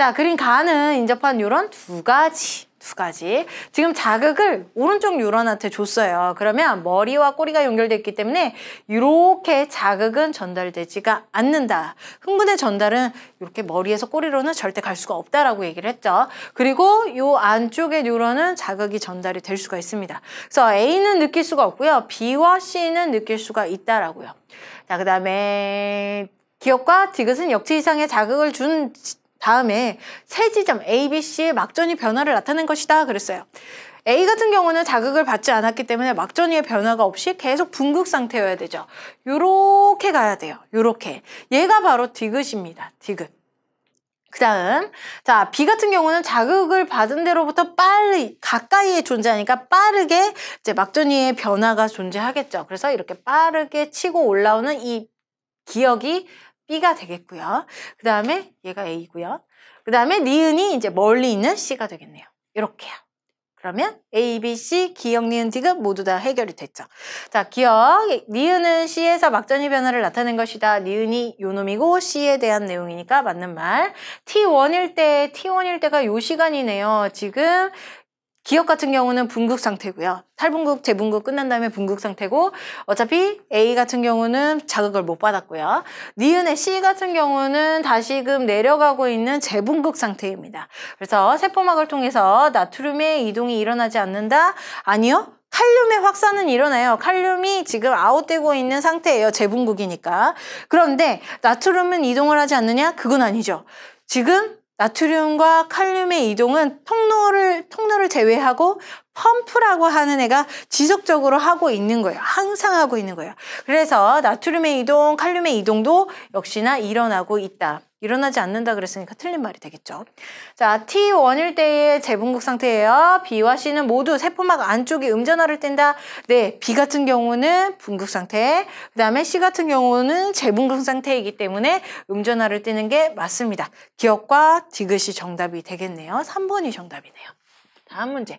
자, 그린 가는 인접한 요런 두 가지. 두 가지. 지금 자극을 오른쪽 요런한테 줬어요. 그러면 머리와 꼬리가 연결됐기 때문에 이렇게 자극은 전달되지가 않는다. 흥분의 전달은 이렇게 머리에서 꼬리로는 절대 갈 수가 없다라고 얘기를 했죠. 그리고 요 안쪽의 요런은 자극이 전달이 될 수가 있습니다. 그래서 A는 느낄 수가 없고요. B와 C는 느낄 수가 있다라고요. 자, 그 다음에 기억과 디귿은 역치 이상의 자극을 준 다음에 세 지점 A, B, C의 막전이 변화를 나타낸 것이다 그랬어요. A 같은 경우는 자극을 받지 않았기 때문에 막전이의 변화가 없이 계속 붕극 상태여야 되죠. 요렇게 가야 돼요. 요렇게. 얘가 바로 디귿입니다. 디귿. 그 다음 자 B 같은 경우는 자극을 받은 데로부터 빨리 가까이에 존재하니까 빠르게 이제 막전이의 변화가 존재하겠죠. 그래서 이렇게 빠르게 치고 올라오는 이 기억이 B가 되겠고요. 그 다음에 얘가 A고요. 그 다음에 니은이 이제 멀리 있는 C가 되겠네요. 이렇게요. 그러면 A, B, C, 기역, 니은, 디귿 모두 다 해결이 됐죠. 자, 기역, 니은은 C에서 막전이 변화를 나타낸 것이다. 니은이 요놈이고 C에 대한 내용이니까 맞는 말. T1일 때, T1일 때가 요 시간이네요. 지금 기역 같은 경우는 분극 상태고요. 탈분극재분극 끝난 다음에 분극 상태고 어차피 A 같은 경우는 자극을 못 받았고요. 니은의 C 같은 경우는 다시금 내려가고 있는 재분극 상태입니다. 그래서 세포막을 통해서 나트륨의 이동이 일어나지 않는다? 아니요. 칼륨의 확산은 일어나요. 칼륨이 지금 아웃되고 있는 상태예요. 재분극이니까 그런데 나트륨은 이동을 하지 않느냐? 그건 아니죠. 지금 나트륨과 칼륨의 이동은 통로를, 통로를 제외하고 펌프라고 하는 애가 지속적으로 하고 있는 거예요. 항상 하고 있는 거예요. 그래서 나트륨의 이동, 칼륨의 이동도 역시나 일어나고 있다. 일어나지 않는다 그랬으니까 틀린 말이 되겠죠. 자, T1일 때의 재분극 상태예요. B와 C는 모두 세포막 안쪽에 음전화를 뗀다. 네, B 같은 경우는 분극 상태, 그 다음에 C 같은 경우는 재분극 상태이기 때문에 음전화를 띠는 게 맞습니다. 기억과 디귿이 정답이 되겠네요. 3번이 정답이네요. 다음 문제.